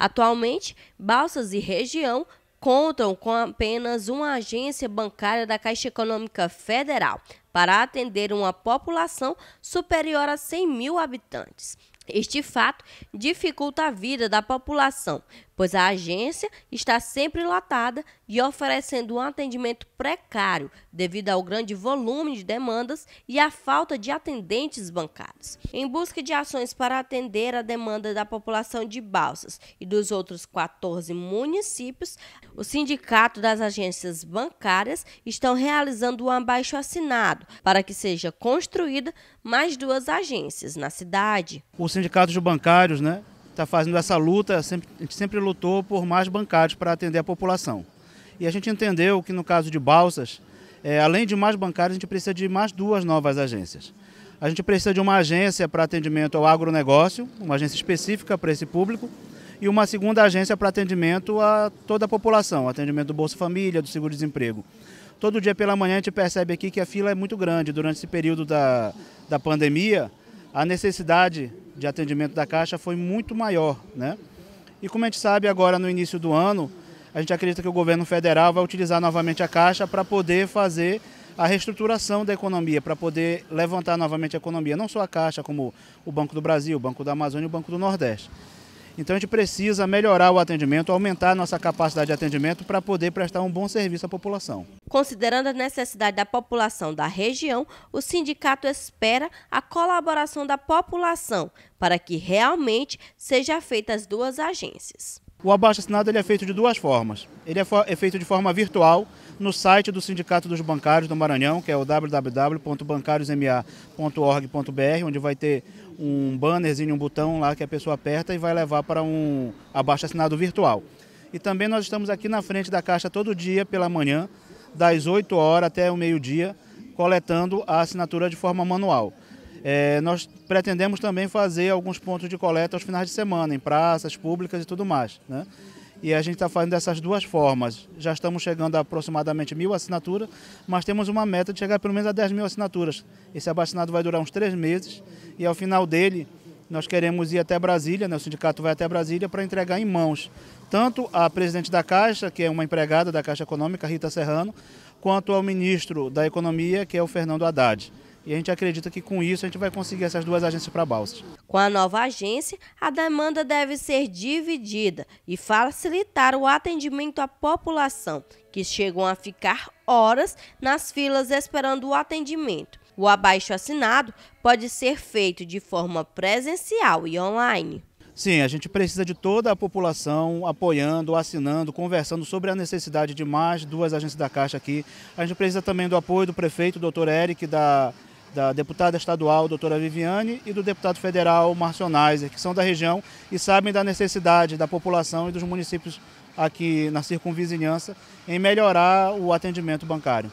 Atualmente, Balsas e região contam com apenas uma agência bancária da Caixa Econômica Federal para atender uma população superior a 100 mil habitantes. Este fato dificulta a vida da população, pois a agência está sempre lotada e oferecendo um atendimento precário devido ao grande volume de demandas e à falta de atendentes bancários. Em busca de ações para atender a demanda da população de Balsas e dos outros 14 municípios, o Sindicato das Agências Bancárias estão realizando um abaixo assinado para que seja construída mais duas agências na cidade. O sindicatos de bancários né, está fazendo essa luta, sempre, a gente sempre lutou por mais bancários para atender a população. E a gente entendeu que no caso de Balsas, é, além de mais bancários, a gente precisa de mais duas novas agências. A gente precisa de uma agência para atendimento ao agronegócio, uma agência específica para esse público, e uma segunda agência para atendimento a toda a população, atendimento do Bolsa Família, do seguro-desemprego. Todo dia pela manhã a gente percebe aqui que a fila é muito grande. Durante esse período da, da pandemia, a necessidade de atendimento da Caixa foi muito maior. Né? E como a gente sabe, agora no início do ano, a gente acredita que o governo federal vai utilizar novamente a Caixa para poder fazer a reestruturação da economia, para poder levantar novamente a economia, não só a Caixa, como o Banco do Brasil, o Banco da Amazônia e o Banco do Nordeste. Então a gente precisa melhorar o atendimento, aumentar a nossa capacidade de atendimento para poder prestar um bom serviço à população. Considerando a necessidade da população da região, o sindicato espera a colaboração da população para que realmente seja feita as duas agências. O abaixo-assinado ele é feito de duas formas. Ele é, é, feito de forma virtual no site do Sindicato dos Bancários do Maranhão, que é o www.bancariosma.org.br, onde vai ter um bannerzinho, um botão lá que a pessoa aperta e vai levar para um abaixo-assinado virtual. E também nós estamos aqui na frente da Caixa todo dia pela manhã, das 8 horas até o meio-dia, coletando a assinatura de forma manual. É, nós pretendemos também fazer alguns pontos de coleta aos finais de semana, em praças públicas e tudo mais. Né? E a gente está fazendo dessas duas formas. Já estamos chegando a aproximadamente mil assinaturas, mas temos uma meta de chegar pelo menos a 10 mil assinaturas. Esse abastinado vai durar uns três meses e ao final dele nós queremos ir até Brasília, né? o sindicato vai até Brasília para entregar em mãos tanto a presidente da Caixa, que é uma empregada da Caixa Econômica, Rita Serrano, quanto ao ministro da Economia, que é o Fernando Haddad. E a gente acredita que com isso a gente vai conseguir essas duas agências para Balsas. Com a nova agência, a demanda deve ser dividida e facilitar o atendimento à população, que chegam a ficar horas nas filas esperando o atendimento. O abaixo assinado pode ser feito de forma presencial e online. Sim, a gente precisa de toda a população apoiando, assinando, conversando sobre a necessidade de mais duas agências da Caixa aqui. A gente precisa também do apoio do prefeito, doutor Eric, da da deputada estadual, doutora Viviane, e do deputado federal, Marcio Neiser, que são da região e sabem da necessidade da população e dos municípios aqui na circunvizinhança em melhorar o atendimento bancário.